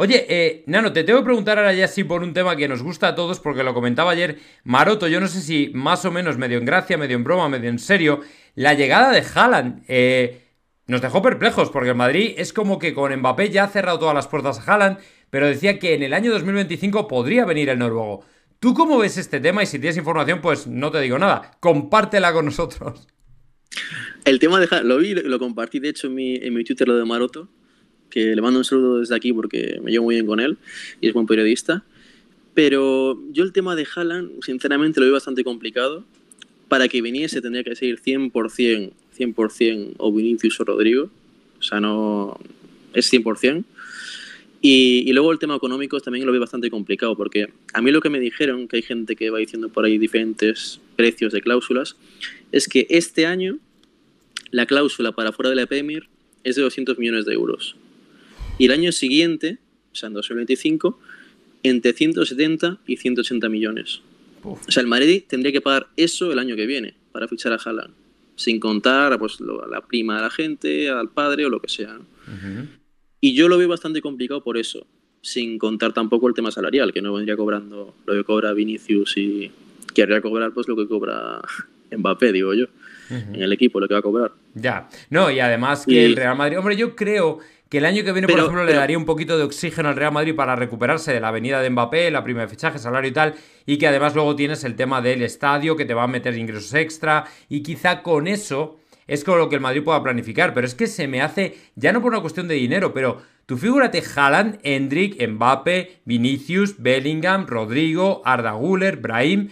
Oye, eh, Nano, te tengo que preguntar ahora ya sí por un tema que nos gusta a todos, porque lo comentaba ayer Maroto, yo no sé si más o menos medio en gracia, medio en broma, medio en serio, la llegada de Haaland eh, nos dejó perplejos, porque en Madrid es como que con Mbappé ya ha cerrado todas las puertas a Haaland, pero decía que en el año 2025 podría venir el noruego. ¿Tú cómo ves este tema? Y si tienes información, pues no te digo nada, compártela con nosotros. El tema de Haaland, lo vi, lo compartí de hecho en mi, en mi Twitter, lo de Maroto, que le mando un saludo desde aquí porque me llevo muy bien con él y es buen periodista. Pero yo el tema de Haaland, sinceramente, lo veo bastante complicado. Para que viniese tendría que seguir 100%, 100% o Vinicius o Rodrigo. O sea, no... Es 100%. Y, y, luego el tema económico también lo veo bastante complicado, porque a mí lo que me dijeron, que hay gente que va diciendo por ahí diferentes precios de cláusulas, es que este año la cláusula para fuera de la Premier es de 200 millones de euros. Y el año siguiente, o sea, en 2025, entre 170 y 180 millones. O sea, el Madrid tendría que pagar eso el año que viene para fichar a Haaland, sin contar pues, a la prima de la gente, al padre o lo que sea. Y yo lo veo bastante complicado por eso, sin contar tampoco el tema salarial, que no vendría cobrando lo que cobra Vinicius y querría cobrar pues lo que cobra Mbappé, digo yo, en el equipo, lo que va a cobrar. Ya, no, y además que el Real Madrid, hombre, yo creo que el año que viene, por ejemplo, le daría un poquito de oxígeno al Real Madrid para recuperarse de la venida de Mbappé, la primera de fichaje, salario y tal, y que además luego tienes el tema del estadio que te va a meter ingresos extra, y quizá con eso es con lo que el Madrid pueda planificar, pero es que se me hace, ya no por una cuestión de dinero, pero tú figúrate jalan Hendrik, Mbappé, Vinicius, Bellingham, Rodrigo, Arda Guller, Brahim.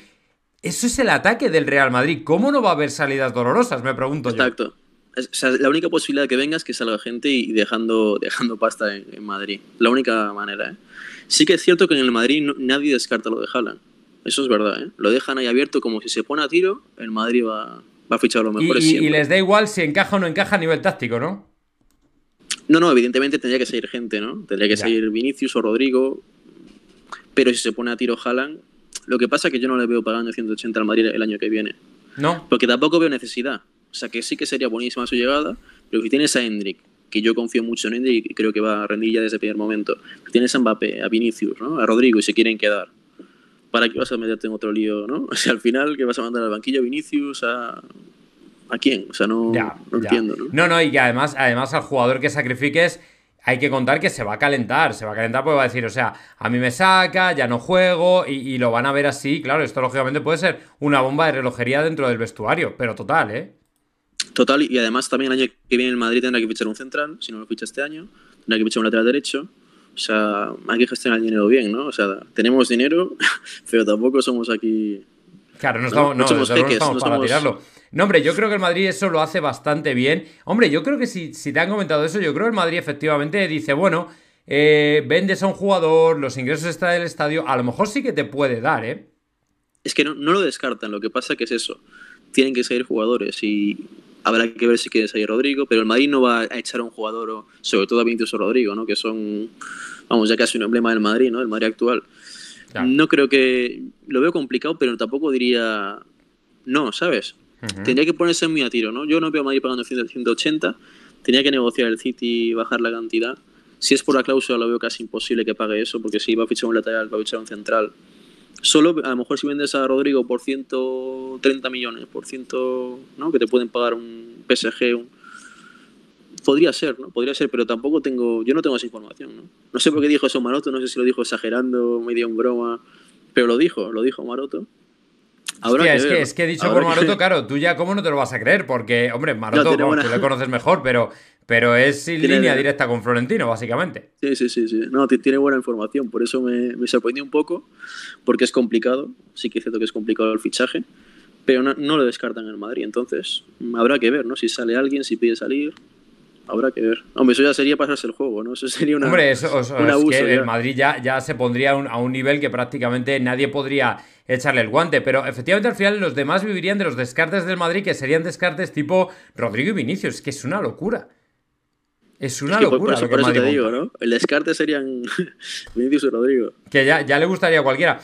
Eso es el ataque del Real Madrid. ¿Cómo no va a haber salidas dolorosas? Me pregunto yo. Exacto la única posibilidad que venga es que salga gente y dejando, pasta en, Madrid. La única manera, ¿eh? Sí que es cierto que en el Madrid nadie descarta lo de Haaland. Eso es verdad, ¿eh? Lo dejan ahí abierto como si se pone a tiro, el Madrid va, a fichar lo mejor. Y, les da igual si encaja o no encaja a nivel táctico, ¿no? No, no, evidentemente tendría que salir gente, ¿no? Tendría que salir Vinicius o Rodrigo. Pero si se pone a tiro Haaland, lo que pasa es que yo no le veo pagando 180 al Madrid el año que viene. No. Porque tampoco veo necesidad. O sea que sí que sería buenísima su llegada, pero si tienes a Hendrik, que yo confío mucho en Hendrik y creo que va a rendir ya desde el primer momento, tienes a Mbappé, a Vinicius, a Rodrigo y se quieren quedar, ¿para qué vas a meterte en otro lío? ¿no? O sea, al final, ¿qué vas a mandar al banquillo a Vinicius? A... ¿A quién? O sea, no, entiendo. ¿no? no, no, y que además, además al jugador que sacrifiques hay que contar que se va a calentar, se va a calentar porque va a decir, o sea, a mí me saca, ya no juego y, lo van a ver así. Claro, esto lógicamente puede ser una bomba de relojería dentro del vestuario, pero total, ¿eh? Total, y además también el año que viene el Madrid tendrá que fichar un central, si no lo ficha este año, tendrá que fichar un lateral derecho. O sea, hay que gestionar el dinero bien, ¿no? O sea, tenemos dinero, pero tampoco somos aquí. Claro, no estamos, no, somos, no estamos para tirarlo. No, hombre, yo creo que el Madrid eso lo hace bastante bien. Hombre, yo creo que si, si te han comentado eso, yo creo que el Madrid efectivamente dice, bueno, eh, vendes a un jugador, los ingresos está del estadio, a lo mejor sí que te puede dar, ¿eh? Es que no, no lo descartan, lo que pasa que es eso. Tienen que seguir jugadores y Habrá que ver si quiere salir Rodrigo, pero el Madrid no va a echar a un jugador, sobre todo a Vinicius Rodrigo, ¿no? que son, vamos, ya casi un emblema del Madrid, ¿no? el Madrid actual. No creo que. Lo veo complicado, pero tampoco diría. No, ¿sabes? Tendría que ponerse muy a tiro, ¿no? Yo no veo a Madrid pagando 180. Tenía que negociar el City y bajar la cantidad. Si es por la cláusula, lo veo casi imposible que pague eso, porque si va a fichar un lateral, va a fichar un central, Solo a lo mejor si vendes a Rodrigo por 130 millones, por ciento, ¿no? Que te pueden pagar un PSG, un... Podría ser, ¿no? Podría ser, pero tampoco tengo, yo no tengo esa información, ¿no? No sé por qué dijo eso Maroto, no sé si lo dijo exagerando, medio en broma, pero lo dijo, lo dijo Maroto es, que, es que he dicho por Maroto, claro, tú ya cómo no te lo vas a creer, porque, hombre, Maroto, no, tú le conoces mejor, pero, pero es sin línea directa con Florentino, básicamente. Sí, sí, sí, sí. No, tiene buena información, por eso me, me sorprendió un poco, porque es complicado, sí que es cierto que es complicado el fichaje, pero no, lo descartan en Madrid, entonces habrá que ver, ¿no? Si sale alguien, si pide salir, habrá que ver. Hombre, eso ya sería pasarse el juego, ¿no? Eso sería una, Hombre, eso, un que el Madrid ya, ya se pondría a un nivel que prácticamente nadie podría echarle el guante. Pero efectivamente al final los demás vivirían de los descartes del Madrid, que serían descartes tipo Rodrigo y Vinicius, que es una locura. Es una locura. El descarte serían Vinicius y Rodrigo. Que ya, ya, le gustaría a cualquiera.